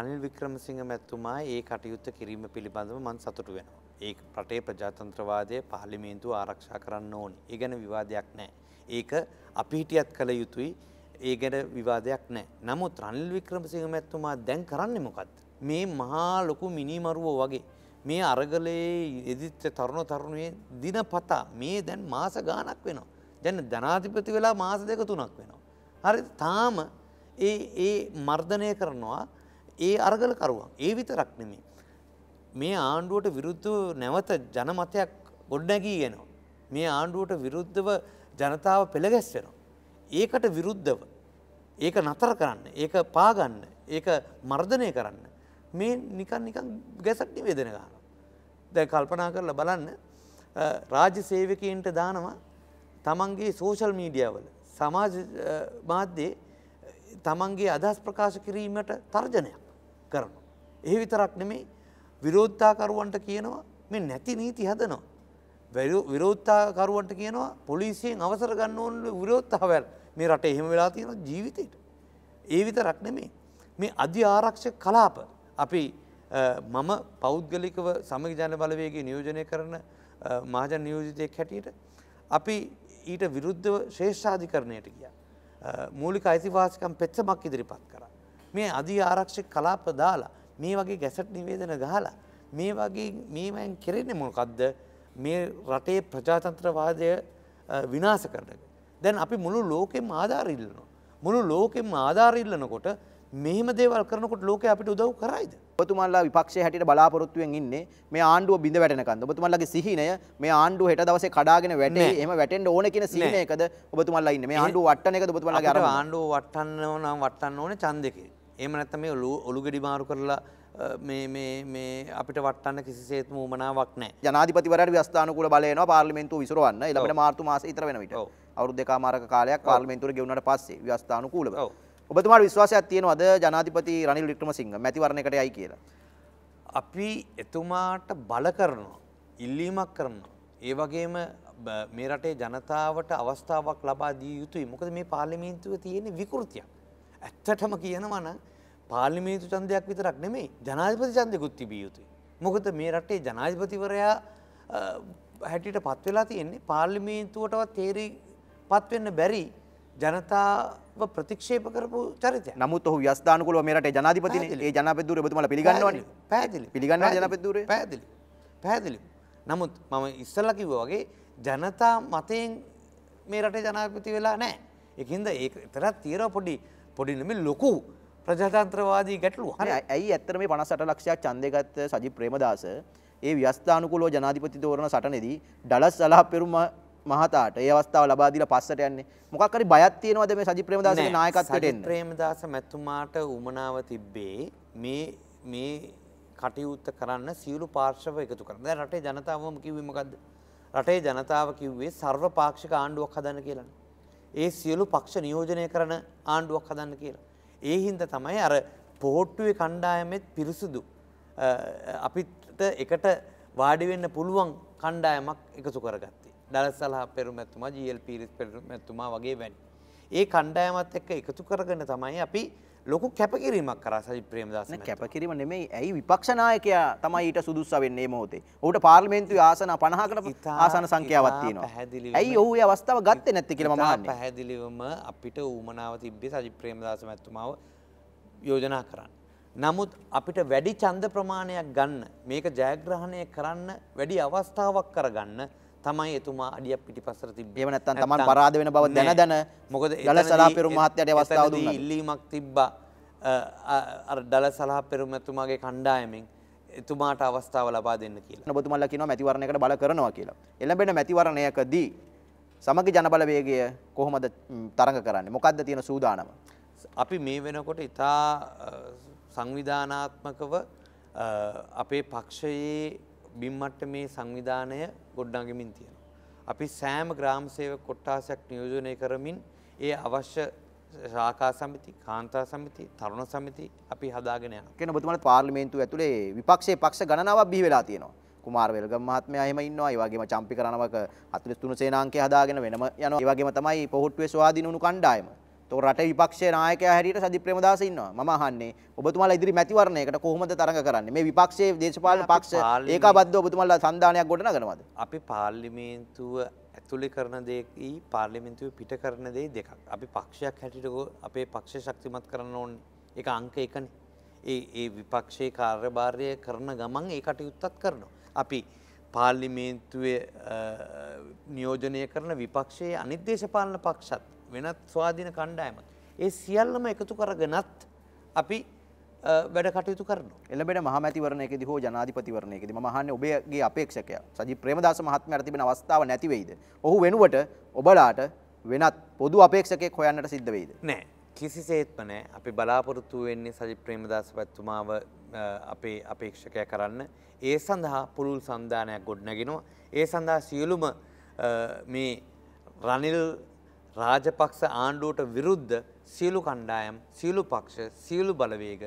රනිල් වික්‍රමසිංහ මැතිතුමා ඒ කටයුත්ත කිරීම පිළිබඳව මම සතුටු වෙනවා. ඒ රටේ ප්‍රජාතන්ත්‍රවාදය පාර්ලිමේන්තුව ආරක්ෂා කරන්න ඕනි. ඒ ගැන විවාදයක් නැහැ. ඒක අපි හිටියත් කළ යුතුයි. ඒ ගැන විවාදයක් නැහැ. නමුත් රනිල් වික්‍රමසිංහ මැතිතුමා දැන් කරන්නේ මොකද්ද? මේ මහා ලොකු මිනිමරුවෝ වගේ මේ අරගලයේ එදිච්ච තරුණ තරුණයේ දිනපතා මේ දැන් මාස ගාණක් වෙනවා. දැන් ජනාධිපති වෙලා මාස දෙක තුනක් වෙනවා. හරි තාම ඒ ඒ මර්ධනය කරනවා ඒ අරගලකරුවන්. ඒ විතරක් නෙමේ. මේ ආණ්ඩුවට විරුද්ධව නැවත ජනමතයක් ගොඩනැගී යනවා. මේ ආණ්ඩුවට විරුද්ධව ජනතාව පෙළගැස්සෙනවා. ඒකට විරුද්ධව ඒක නතර කරන්න, ඒක පාගන්න, ඒක මර්ධනය කරන්න මේ නිකන් නිකන් ගැසට් නිවේදන ගන්නවා. දැන් කල්පනා කරලා බලන්න රාජ්‍ය සේවකයන්ට දානවා තමන්ගේ සෝෂල් මීඩියා වල සමාජ මාධ්‍යයේ තමන්ගේ අදහස් ප්‍රකාශ කිරීමට තර්ජනයක්. කරනවා. එහි විතරක් නෙමෙයි විරෝධතාකරුවන්ට කියනවා මේ නැති නීති හදනවා. විරෝධතාකරුවන්ට කියනවා පොලිසියෙන් අවසර ගන්න ඕන විරෝධතාවල් මේ රට එහෙම වෙලා තියෙන ජීවිතයට. ඒ විතරක් නෙමෙයි. මේ අධි ආරක්ෂක කලාප අපි මම පෞද්ගලිකව සමග ජන බලවේගයේ නියෝජනය කරන මහජන නියෝජිතයෙක් හැටියට අපි ඊට විරුද්ධව ශේෂාධිකරණයට ගියා. මූලික අයිතිවාසිකම් පෙත්සමක් ඉදිරිපත් කරා. මේ අධි ආරක්ෂක කලාප දාලා මේ වගේ ගැසට් නිවේදන ගහලා මේ වගේ මේවයින් කෙරෙන්නේ මොකක්ද මේ රටේ ප්‍රජාතන්ත්‍රවාදය විනාශ කරන එක. දැන් අපි මුළු ලෝකෙම ආධාර ඉල්ලනවා. මුළු ලෝකෙම ආධාර ඉල්ලනකොට මෙහෙම දේවල් කරනකොට ලෝකෙ අපිට උදව් කරයිද? ඔබතුමාලා විපක්ෂයේ හැටියට බලාපොරොත්තුෙන් ඉන්නේ මේ ආණ්ඩුව බිඳ වැටෙනකන්ද? ඔබතුමාලාගේ සිහිනය මේ ආණ්ඩුව හෙට දවසේ කඩාගෙන වැටේ. එහෙම වැටෙන්න ඕන කියන සිහිනයකද ඔබතුමාලා ඉන්නේ. මේ ආණ්ඩුව වට්ටන එකද ඔබතුමාලාගේ අරමුණ? ආණ්ඩුව වට්ටන්න ඕන නම් වට්ටන්න ඕනේ ඡන්දකේ. එහෙම නැත්නම් මේ ඔලු ගෙඩි මාරු කරලා අපිට වටන්න කිසිසේත් මූමනාවක් නෑ ජනාධපතිවරට ව්‍යස්ථානකුල බලයනවා පාර්ලිමෙන්තු විසරවන්න ලබට මාර්තු මාස ඉතර වෙනවිට අවුද කාමාරක කාලයක් පාර්ලිමෙන්තුර ගෙවුණට පස්සේ ව්‍යස්ථානකූල ඔබතුමාට විශ්වාසයක් තියෙනවද ජනාධිපති රනිල් වික්‍රමසිංහ මැතිවරණයකට යයි කියලා. අපි එතුමාට බල කරනවා ඉල්ලීමක් කරනවා. ඒ වගේම මේ රටේ ජනතාවට අවස්ථාවක් ලබා දී යුතුයි. මොකද මේ පාර්ලිමේන්තුවේ තියෙන විකෘතියක්. ඇත්තටම කියනවන පාලිමේතු චන්දයක් විතරක් නෙමේ ජනාධපති චන්දයකුත් තිබිය යුතුයි. මොකද මේ රටේ ජනාධපතිවරයා හැටියට පත්වෙලා තියෙන්නේ පාර්ලිමේන්තුවටවත් තේරී පත්වෙන්න බැරි ජනතාව ප්‍රතික්ෂේප කරපු චරිතය නමුත් ඔහු යස්ථානකුල මේට ජනාධපති ඒ ජනපදුර බතුමල පිගන්නවන පැදිලි පිගන්න ජනපදුර පැදිලි පැදිලි. නමුත් මම ඉස්සල්ල කිව්ව වගේ ජනතා මතයෙන් මේ රටේ ජනාපති වෙලා නෑ. එකින්ද ඒ තරත් තීර පොඩි පොඩිනම ලොකු ප්‍රජාතන්ත්‍රවාදී ගැටලු හර ඇයි ඇත්තර මේ පනසට ලක්ෂයක් චන්දගත්ත සජි ප්‍රේමදාස ඒ ව්‍යස්ථානකුලෝ ජනාධිපති තෝරන සටනෙදී ඩලස් සලා පෙරුම මහතාට ඒ අවස්ථාව ලබා දීලා පස්සට යන්නේ මොකක් හරි බයක් තියෙනවද මේ සජි ප්‍රේමදාසගේ නායකත්වයට එන්න ප්‍රේමදාස මැතිතුමාට උමනාව තිබ්බේ මේ මේ කටයුත්ත කරන්න සියලු පාර්ශව එකතු කරන්න දැන් රටේ ජනතාවම කිව්වේ මොකද්ද රටේ ජනතාව කිව්වේ සර්ව පාක්ෂික ආණ්ඩුවක් හදන්න කියලා ඒ සියලු පක්ෂ නියෝජනය කරන ආණ්ඩුවක් හදන්න කියලා. ඒ හින්දා තමයි අර පොහොට්ටුවේ කණ්ඩායමෙත් පිරිසුදු අපිට එකට වාඩි වෙන්න පුළුවන් කණ්ඩායමක් එකතු කරගත්තේ. දලසලහ පෙරමැතුමා, ජීඑල් පීරිස් පෙරමැතුමා වගේ වැනි. ඒ කණ්ඩායමත් එක්ක එකතු කරගෙන තමයි අපි ලොකු කැපකිරීමක් කර සජි ප්‍රේමදාස කැපකිරීම නෙමේ ඇයි විපක්ෂනායකයා තමයි ඊට සුදුස්ස වෙන්නේ මොහොතේ ඔහුට පාර්ලිමේන්තු ආසන 50කට ආසන සංඛ්‍යාවක් තියෙනවා ඇයි ඔහු ඒ අවස්ථාව ගත්තේ නැත්තේ කියලා මම අහන්නේ පැහැදිලිවම අපිට ඌමනාව තිබ්බේ සජි ප්‍රේමදාස මැතිතුමාව යෝජනා කරන්න නමුත් අපිට වැඩි ඡන්ද ප්‍රමාණයක් ගන්න මේක ජයග්‍රහණය කරන්න වැඩි අවස්ථාවක් කරගන්න තමයි එතුමා අඩියක් පිටිපස්සට තිබ්බේ. එහෙම නැත්නම් Taman පරාද වෙන බව දැන දැන මොකද දලසලා පෙරුම් මහත්තයාට අවස්ථාව දුන්නා. ඉල්ලීමක් තිබ්බා අර දලසලා පෙරුම් එතුමාගේ කණ්ඩායමෙන් එතුමාට අවස්ථාව ලබා දෙන්න කියලා. ඔබතුමල්ලා කියනවා මැතිවරණයකට බල කරනවා කියලා. එළඹෙන මැතිවරණයකදී සමග ජනබලවේගය කොහොමද තරඟ කරන්නේ? මොකද්ද තියෙන සූදානම? අපි මේ වෙනකොට ඉතා සංවිධානාත්මකව අපේ පක්ෂයේ බිම් මට්ටමේ සංවිධානය ගොඩනගමින් තියෙනවා. අපි සෑම ග්‍රාම සේවක කොට්ටාසයක් නියෝජනය කරමින් ඒ අවශ්‍ය ශාකා සමිති, කාන්තා සමිති, තරුණ සමිති අපි හදාගෙන යනවා. කියන ඔබතුමාලා පාර්ලිමේන්තුව ඇතුලේ විපක්ෂයේ පක්ෂ ගණනාවක් බිහි වෙලා තියෙනවා. කුමාර වෙල්ගම් මහත්මයා එහෙම ඉන්නවා. ඒ වගේම චම්පි කරනවක 43 සේනාංකය හදාගෙන වෙනම යනවා. ඒ වගේම තමයි පොහොට්ටුවේ ස්වාධීන වුණු කණ්ඩායම. තෝ රට විපක්ෂයේ නායකයා හැටියට සජිත් ප්‍රේමදාස ඉන්නවා. මම අහන්නේ ඔබතුමාලා ඉදිරි මැතිවරණයකට කොහොමද තරඟ කරන්නේ? මේ විපක්ෂයේ දේශපාලන පක්ෂ ඒකාබද්ධව ඔබතුමාලා සංධානයක් ගොඩනගනවද? අපි පාර්ලිමේන්තුව ඇතුලේ කරන දේයි පාර්ලිමේන්තුවේ පිට කරන දේ දෙකක්. අපි පක්ෂයක් හැටියට අපේ පක්ෂය ශක්තිමත් කරන්න ඕනේ. ඒක අංක එකනේ. ඒ ඒ විපක්ෂයේ කාර්යභාරය කරන ගමන් ඒ කටයුත්තත් කරනවා. අපි පාර්ලිමේන්තුවේ නියෝජනය කරන විපක්ෂයේ අනිත් දේශපාලන පක්ෂත් වෙනත් ස්වාධීන කණ්ඩායමක්. ඒ සියල්ලම එකතු කරගෙනත් අපි වැඩ කටයුතු කරන එලබෙන මහමැතිවරණයකද හෝ ජනාධිපතිවරණයකද මහන්න ඔබගේ අපේක්ෂකය සජි ප්‍රමදාස මහත්මය තිබෙන අවස්ථාව නැතිවෙයිද. ඔහු වෙනුවට ඔබලාට වෙනත් පොදු අපේක්ෂකෙක් හොයන්නට සිද්ධ වෙයිද. නෑ කිසිසේත්මනෑ අපි බලාපොරොත්තු වෙන්නේ සජි ප්‍රේමදාස පැත්තුමාව අපේ අපේක්ෂකය කරන්න. ඒ සඳහා පුළුල් සන්ධානයක් ගොඩ්නගෙනවා. ඒ සඳහා සියලුම මේ රනිල් රාජපක්ෂ ආණ්ඩුවට විරුද්ධ සියලු කණ්ඩායම් සියලු පක්ෂ සියලු බලවේග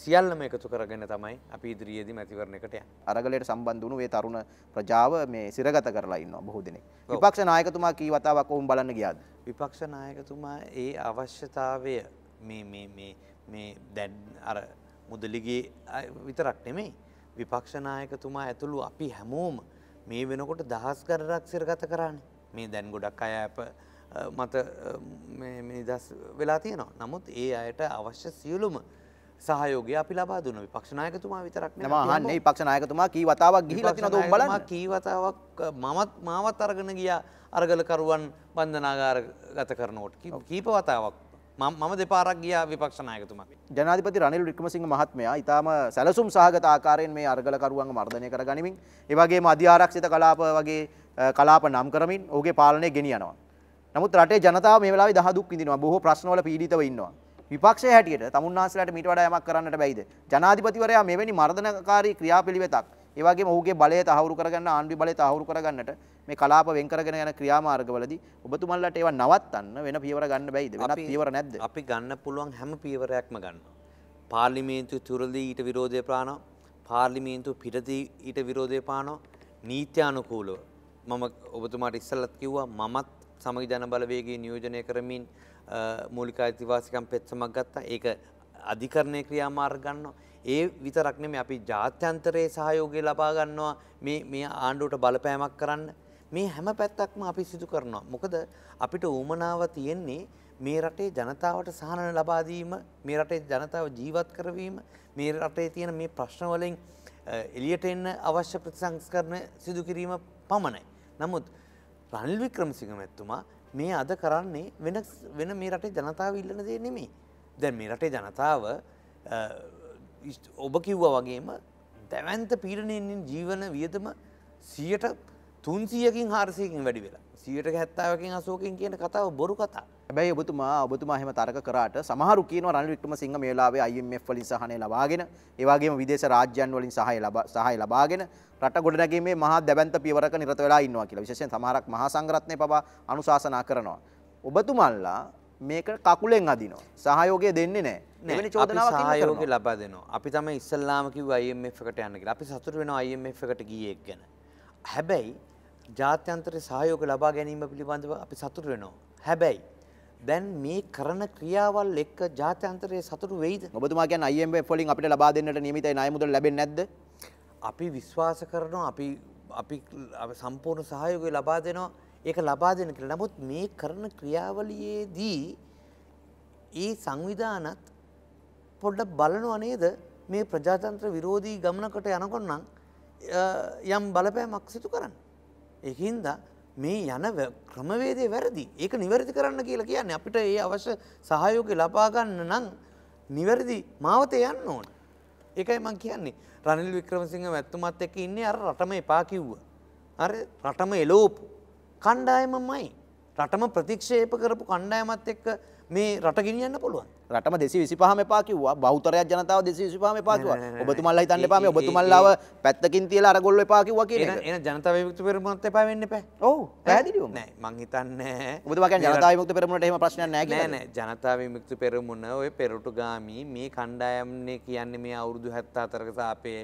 සියල්ලම එකතු කරගෙන තමයි අපි ඉදිරියේදී මැතිවරණයකට යන්නේ. අරගලයට සම්බන්ධ වුණු ඒ තරුණ ප්‍රජාව මේ සිරගත කරලා ඉන්නවා බොහෝ දෙනෙක්. විපක්ෂ නායකතුමා කී වතාවක් ඔවුන් බලන්න ගියාද? විපක්ෂ නායකතුමා ඒ අවශ්‍යතාවය මේ මේ මේ මේ දැන් අර මුදලිගේ විතරක් නෙමෙයි. විපක්ෂ නායකතුමා ඇතුළු අපි හැමෝම මේ වෙනකොට දහස් ගණනක් සිරගත කරානේ. මේ දැන් ගොඩක් අය අප මත නිදස් වෙලා තියෙනවා නමුත් ඒ අයට අවශ්‍ය සියලුම සහයෝගය අපි ලබා දුන්න විපක්ෂනායකතුමා විතරක් නෙවෙයි විපක්ෂනායකතුමා කී වතාවක් ගිහිලා තියෙනවද ඔබ බලන්න කී වතාවක් මමත් මාවත් අරගෙන ගියා අරගලකරුවන් බන්ධනාගාර ගත කරනකොට කීප වතාවක් මම දෙපාරක් ගිය විපක්ෂනායකතුමක් ජනාධිපති රනිල් වික්‍රමසිංහ මහත්මයා ඉතාම සැලසුම් සහගත ආකාරයෙන් මේ අර්ගලකරුවන් මර්ධනය කර ගනිමින් ඒ වගේම අධි ආරක්ෂිත කලාප වගේ කලාප නම් කරමින් ඔහුගේ පාලනය ගෙනියනවා නමුත් රටේ ජනතාව මේ වෙලාවේ දහ දුක් විඳිනවා. බොහෝ ප්‍රශ්නවල පීඩිතව ඉන්නවා. විපක්ෂය හැටියට තමුන්නාසලාට මීට වඩා යමක් කරන්නට බැයිද? ජනාධිපතිවරයා මෙවැනි මර්ධනකාරී ක්‍රියාපිළිවෙතක්, ඒ වගේම ඔහුගේ බලය තහවුරු කරගන්න ආණ්ඩුවේ බලය තහවුරු කරගන්නට මේ කලාප වෙන් කරගෙන යන ක්‍රියාමාර්ගවලදී ඔබතුමන්ලට ඒවා නවත්තන්න වෙන පියවර ගන්න බැයිද? වෙනත් පියවර නැද්ද? අපි ගන්න පුළුවන් හැම පියවරයක්ම ගන්නවා. පාර්ලිමේන්තුව තුරදී ඊට විරෝධය පානවා. පාර්ලිමේන්තුව පිටදී ඊට විරෝධය පානවා. නීත්‍යානුකූලව මම ඔබතුමාට ඉස්සල්ලත් කිව්වා මමත් සමගි ජනබලවේගේ නියෝජනය කරමින් මූලික අයිතිවාසිකම් පෙත් සමක් ගත්තා ඒක අධිකරණය ක්‍රියාමාර්ග ගන්නවා ඒ විතරක් නෙමෙයි අපි ජාත්‍යන්තරයේ සහයෝගය ලබා ගන්නවා මේ මේ ආණ්ඩුවට බලපෑමක් කරන්න මේ හැම පැත්තක්ම අපි සිදු කරනවා මොකද අපිට උමනාව තියෙන්නේ මේ රටේ ජනතාවට සහනන ලබා දීම මේ රටේ ජනතාව ජීවත් කරවීම මේ රටේ තියෙන මේ ප්‍රශ්න වලින් එළියට එන්න අවශ්‍ය ප්‍රතිසංස්කරණ සිදු කිරීම පමණයි නමුත් රනිල් වික්‍රමසිංහ මැතිතුමා මේ අද කරන්නේ වෙන වෙන මේ රටේ ජනතාව ඉල්ලන දේ නෙමෙයි. දැන් මේ රටේ ජනතාව ඔබ කිව්වා වගේම දැවන්ත පීඩනයෙන් ජීවන වියදම 100ට 300කින් 400කින් වැඩි වෙලා. සීට හැත්තාවකින් අසෝකින් කියන කතාව බොරු කතා ඇැයි ඔබතුමා ඔබතුමා හෙම තරක කරට සමහරු කියන රන් වික්ටම සිංහ මේලාවේ අයිම්F වලින් සහනය ලබාගෙන ඒවාගේම විදේශ රාජ්‍යන් වලින් සහය සහය ලබාගෙන රට ගොඩනැගේ මේ මහා දැබැන්ත පියවරක නිරත වෙලා ඉන්නවා කියලා විශේෂයෙන් සමහරක් මහා සංග්‍රහත්නය පවා අනුශාසනා කරනවා ඔබතුමල්ලා මේක කකුලෙන් අදිනවා සහයෝගය දෙන්නේ නැහැ සහයෝග ලබා දෙනවා අපි තම ඉස්සල්ලාම කිව් අයිම්F එකට යන්න කියලා අපි සතුට වෙනවා අයිම්F එකට ගියෙක් ගැන හැබැයි ජාත්‍යන්තර සහයෝග ලබා ගැනීම පිළිබඳව අපි සතුට වෙනවා. හැබැයි දැන් මේ කරන ක්‍රියාවල් එක්ක ජාත්‍යන්තරයේ සතුටු වෙයිද? ඔබතුමා කියන්නේ IMF වලින් අපිට ලබා දෙන්නට නියමිතයි ණය මුදල් ලැබෙන්නේ නැද්ද? අපි විශ්වාස කරනවා අපි අපි සම්පූර්ණ සහයෝගය ලබා දෙනවා. ඒක ලබා දෙන්න කියලා. නමුත් මේ කරන ක්‍රියාවලියේදී ඒ සංවිධානත් පොඩ්ඩක් බලනවා නේද? මේ ප්‍රජාතන්ත්‍ර විරෝධී ගමනකට යනකොට නම් යම් බලපෑමක් සිදු කරන්න. එකහින්ද මේ යන ක්‍රමවේදය වැරදි ඒක නිවැරදි කරන්න කියලා කියන්න අපිට ඒ අවශ්‍ය සහයෝක ලපාගන්න නම් නිවැරදි මාවතය යන්න ඕන. ඒකයි මං කියන්නේ රනිල් වික්‍රමසිංහ වැත්තුමත් එක ඉන්නේ අර රටම එපා කිව්ව. අර රටම එලෝපු කණ්ඩායමමයි. රටම ප්‍රතික්ෂේප කරපු කණ්ඩායමත් එක්ක මේ රට ගෙනියන්න පුළුවන්. රටම 225 එපා කිව්වා. බහුතරයක් ජනතාව 225 එපා කිව්වා. ඔබතුමන්ලා හිතන්න එපා මේ ඔබතුමන්ලාව පැත්තකින් තියලා අරගොල්ලෝ එපා කිව්වා කියන එක. එන ජනතා විමුක්ති පෙරමුණත් එපා වෙන්න එපා. ඔව්. පැහැදිලිවම. නෑ මං හිතන්නේ. ඔබතුමා කියන්නේ ජනතා විමුක්ති පෙරමුණට එහෙම ප්‍රශ්නයක් නෑ කියලා. නෑ නෑ ජනතා විමුක්ති පෙරමුණ ඔය පෙරටුගාමි මේ කණ්ඩායම්නේ කියන්නේ මේ අවුරුදු 74ක සාපේ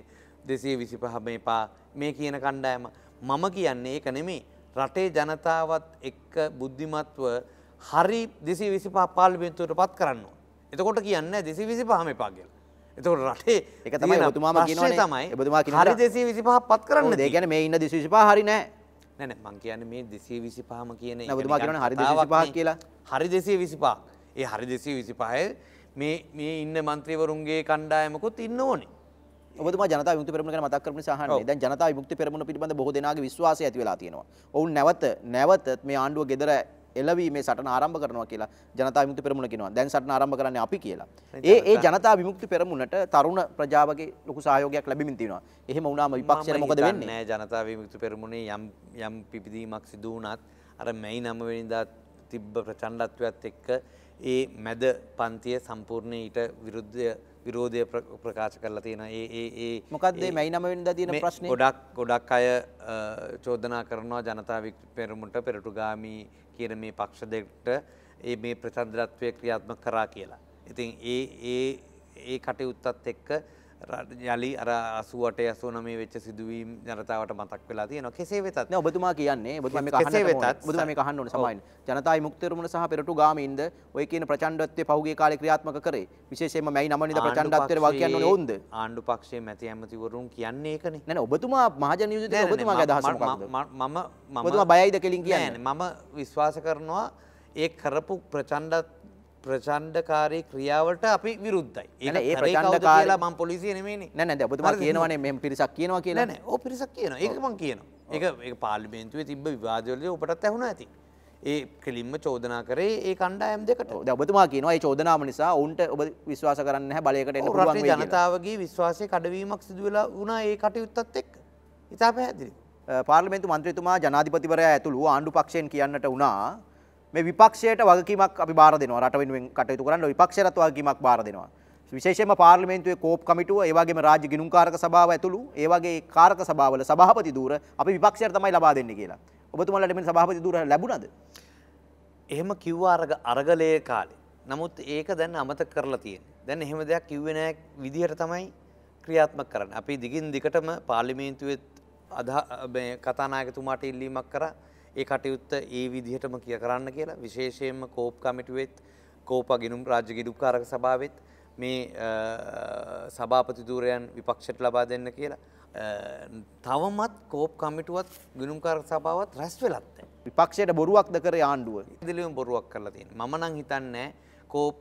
225 එපා මේ කියන කණ්ඩායම. මම කියන්නේ ඒක නෙමෙයි. රටේ ජනතාවත් එක්ක බුද්ධිමත්ව හරි දෙසි විසි පහ පාලිමෙන්තුවට පත් කරන්න. එතකොට කියන්න දෙසි විසි පහම එපා කියලා. එතකොට රටේ එක තමයි තුමා තමයි බතුමා හරි දෙසී විසි පහ පත් කරන්න දේ ගැන මේ ඉන්න දෙසි විසිපා හරි නෑ නැන මං කියන්න මේ දෙසේ විසි පහම කියන තුමා කියන හරි පා කියලා හරි දෙසේ විසිපා ඒ හරි දෙසේ විසිපාය මේ ඉන්න මන්ත්‍රීවරුන්ගේ කණ්ඩායමකුත් ඉන්න ඕනේ ඔබතුමා ජනතා විමුක්ති පෙරමුණ ගැන මතක් කරපු නිසා අහන්නේ. දැන් ජනතා විමුක්ති පෙරමුණ පිළිබඳ බොහෝ දෙනාගේ විශ්වාසය ඇති වෙලා තියෙනවා. ඔවුන් නැවත නැවත මේ ආණ්ඩුව ගෙදර එළවී මේ සටන ආරම්භ කරනවා කියලා ජනතා විමුක්ති පෙරමුණ කියනවා. දැන් සටන ආරම්භ කරන්නේ අපි කියලා. ඒ ඒ ජනතා විමුක්ති පෙරමුණට තරුණ ප්‍රජාවගේ ලොකු සහයෝගයක් ලැබෙමින් තියෙනවා. එහෙම වුණාම විපක්ෂයට මොකද වෙන්නේ? නෑ ජනතා විමුක්ති පෙරමුණේ යම් යම් පිපිදීමක් සිදු වුණත් අර මැයි 9 වෙනිදා තිබ්බ ප්‍රචණ්ඩත්වයත් එක්ක ඒ මැද පන්තිය සම්පූර්ණයෙන් ඊට විරුද්ධ විරෝධය ප්‍රකාශ කරලා තියෙන ඒ ඒ ඒ මොකක්දේ මැයි නමවෙන්ද තියෙන ප්‍රශ්න ගොඩක් ගොඩක් අය චෝදනා කරනවා ජනතා පෙරමුට පෙරටුගාමී කියන මේ පක්ෂ දෙකට ඒ මේ ප්‍රචන්ද්‍රත්වය ක්‍රියාත්ම කරා කියලා. ඉතින් ඒ ඒ ඒ කටයුත්තත් එක්ක යලි අර අසුවට යසුන මේ වෙච්ච සිදුවීම් ජනතාවට මතක් වෙලා තියෙන කෙසේ වෙතත් නෑ ඔබතුමා කියන්නේ ඔබතුමා මේක අහන්න වෙතත් ඔබතුමා මේක අහන්න ඕනේ සමායින් ජනතායි මුක්තිරමුණ සහ පෙරටු ගාමීන්ද ඔය කියන ප්‍රචණ්ඩත්වයේ පහුගිය කාලේ ක්‍රියාත්මක කරේ විශේෂයෙන්ම මැයි 9 වෙනිදා ප්‍රචණ්ඩත්වයට වග කියන්න ඕනේ ඕන්ද ආණ්ඩු පක්ෂයේ මැති ඇමතිවරුන් කියන්නේ ඒකනේ නෑ නෑ ඔබතුමා මහජන නියෝජිතය ඔබතුමාගේ අදහස මොකක්ද මම මම ඔබතුමා බයයිද කෙලින් කියන්නේ මම විශ්වාස කරනවා ඒ කරපු ප්‍රචණ්ඩත්ව ප්‍රචන්්ඩකාරී ක්‍රියාවට අපි විරුද්ධයි ඒ ප්‍රචන්ඩ කාලා ම පොලිසිය නෙමේ නැ ඔබතුමා කියනවන මෙම පිරිසක් කියනවා කියලා නෑ ඕ පිරිසක් කියන ඒකමං කියනවා ඒ ඒ පාලිමේන්තුවේ තිබ විවාදවලය ඔපටත් ඇහුණ ඇති ඒ කෙලින්ම චෝදනා කරේ ඒ කණ්ඩායම් දෙකට ඔබතුමා කියනවා ඒ චෝදනාව නිසා ඔවුන්ට ඔබ විශ්වාස කරන්න හැ බලයකට එන්න ජනතාවගේ විශ්වාසය කඩවීමක් සිදුවෙලා වුණා ඒ කටයුත්තත් එක් ඉතා පැහැදිලි පාර්ලිමේන්තු මන්ත්‍රතුමා ජනාධිපතිවරයා ඇතුළු ආණ්ඩු පක්ෂයෙන් කියන්නට වුණා මේ විපක්ෂයට වගකීමක් අපි බාර දෙනවා රට වෙනුවෙන් කටයුතු කරන්න විපක්ෂයටත් වගකීමක් බාර දෙනවා විශේෂයෙන්ම පාර්ලිමේන්තුවේ කෝප් කමිටුව ඒ වගේම රාජ්‍ය ගිණුම්කාරක සභාව ඇතුළු ඒ වගේ කාරක සභාවල සභාපති ධූර අපි විපක්ෂයට තමයි ලබා දෙන්නේ කියලා ඔබතුමාලට මේ සභාපති ධූර ලැබුණද එහෙම කිව්වා අරග අරගලයේ කාලේ නමුත් ඒක දැන් අමතක කරලා තියෙන්නේ දැන් එහෙම දෙයක් කිව්වේ නැහැ විදිහට තමයි ක්‍රියාත්මක කරන්න. අපි දිගින් දිගටම පාර්ලිමේන්තුවේ අදා කතානායකතුමාට ඉල්ලීමක් කරා ඒ කටයුත්ත ඒ විදිහටම කිය කරන්න කියලා විශේෂයෙන්ම කෝප් කමිටුවෙත් කෝප ගිනුම් රාජ්‍ය ගිඩුක්කාරක සභාවත් මේ සභාපතිදූරයන් විපක්ෂට ලබා දෙන්න කියලා. තවමත් කෝප් කමිටුවත් ගිනුම්කාරක සභාවත් රැස් වෙලත්ත. විපක්ෂයට බොරුවක් ද කර ආණ්ඩුව ඉදිලියම් බොරුවක් කරලා තියෙන මනං හිතන්නෑ කෝප්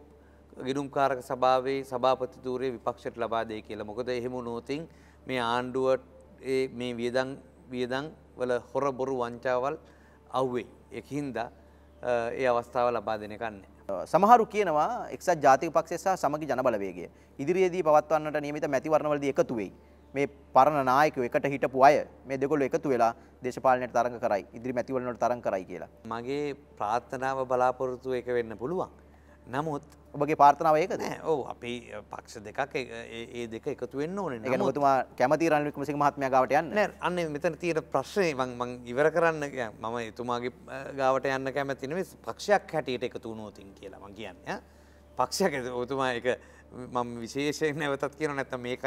ගිනුම්කාරක සභාවේ සභාපතිදූරේ විපක්ෂට ලබා දෙය කියලා මොකද එහෙම නෝතින් මේ ආණ්ඩුවට මේ වියදන් වියදන් වල හොර බොරු වංචාවල් අව්වෙයි. එක හින්දා ඒ අවස්ථාව ලබා දෙන කන්නේ. සමහරු කියනවා එක්සත් ජාතික පක්ෂය සහ සමගි ජනබලවේගය ඉදිරියේදී පවත්වන්නට නියමිත මැතිවරණවලදී එකතු වෙයි. මේ පරණ නායකයෝ එකට හිටපු අය මේ දෙගොල්ලෝ එකතු වෙලා දේශපාලනයට තරඟ කරයි. ඉදිරි මැතිවරණවලට තරඟ කරයි කියලා. මගේ ප්‍රාර්ථනාව බලාපොරොත්තු එක වෙන්න පුළුවන්. නමුත් ඔබගේ පාර්ථනාව ඒකද ඕ අපි පක්ෂ දෙකක් ඒ දෙක එකතු වෙන්න ඕන ගතුමා කැමති රන්වික්මසි මහත්ම ගාවට යන්න අන්න මෙතන තියෙන ප්‍රශ්නය මං ඉවර කරන්න මම එතුමාගේ ගාවට යන්න කැමතින පක්ෂයක් හැටියට එකතු වුණෝතින් කියලා මං කියන්න පක්ෂයක් ඔතුමා එක මම විශේෂයෙන් නැවතත් කියන නැත මේ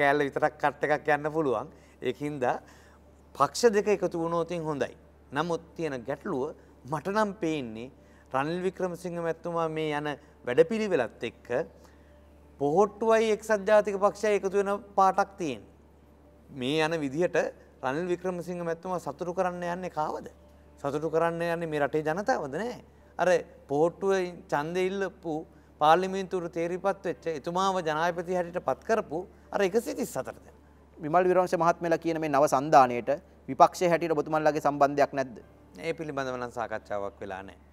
කෑල්ල විතරක් කට්ට එකක් යන්න පුළුවන් එකහින්ද පක්ෂ දෙක එකතු වුණෝතින් හොඳයි නමුත් තියෙන ගැටලුව මටනම් පේන්නේ රනිල් වික්‍රමසිංහ මැතිතුමා මේ යන වැඩපිළිවෙලත් එක්ක පොහොට්ටුවයි එක්සත් ජාතික පක්ෂය එකතු වෙන පාටක් තියෙන. මේ යන විදිහට රනිල් වික්‍රමසිංහ මැතිතුමා සතුටු කරන්න යන්නේ කාවද? සතුටු කරන්න යන්නේ මේ රටේ ජනතාවද නෑ. අර පොහොට්ටුව ඡන්දෙ ඉල්ලපු පාර්ලිමේන්තුවට තේරිපත් වෙච්ච එතුමාව ජනාධිපති හැටියට පත් කරපු අර 134 දෙනා. විමල් විරංශ මහත්මයලා කියන මේ නව සන්දාණයට විපක්ෂය හැටියට ඔබතුමන්ලාගේ සම්බන්ධයක් නැද්ද? ඒ පිළිබඳව නම් සාකච්ඡාවක් වෙලා නැහැ.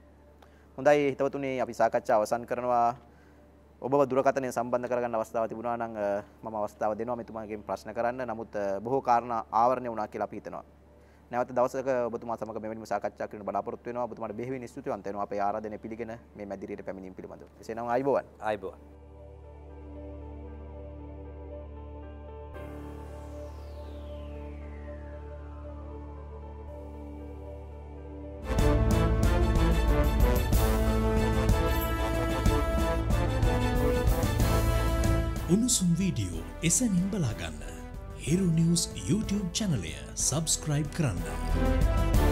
හොඳයි හිතවතුනේ අපි සාකච්ඡා අවසන් කරනවා ඔබව දුරකථනය සම්බන්ධ කරගන්න අවස්ථාව තිබුණා නම් මම අවස්ථාව දෙනවා මෙතුමාගෙන් ප්‍රශ්න කරන්න. නමුත් බොහෝ කාරණා ආවරණය වුණා කියලා අපි හිතනවා. නැවත දවසක ඔබතුමා සමග මෙවැනිම සාකච්ඡා කිරීම බලාපොරොත්තු වෙනවා. ඔබතුමාට බෙහෙවින් ස්තුතිවන්ත වෙනවා අපේ ආරාධනය පිළිගෙන මේ මැදිරියට පැමිණීම පිළිබඳව. එසේ නම් ආයිබෝවන්. ආයිබෝවන්. උණුසුම් වීඩියෝ එසැනින් බලාගන්න හිරු නිවස් YouTube චැනලය සබස්ක්‍රයිබ් කරන්න.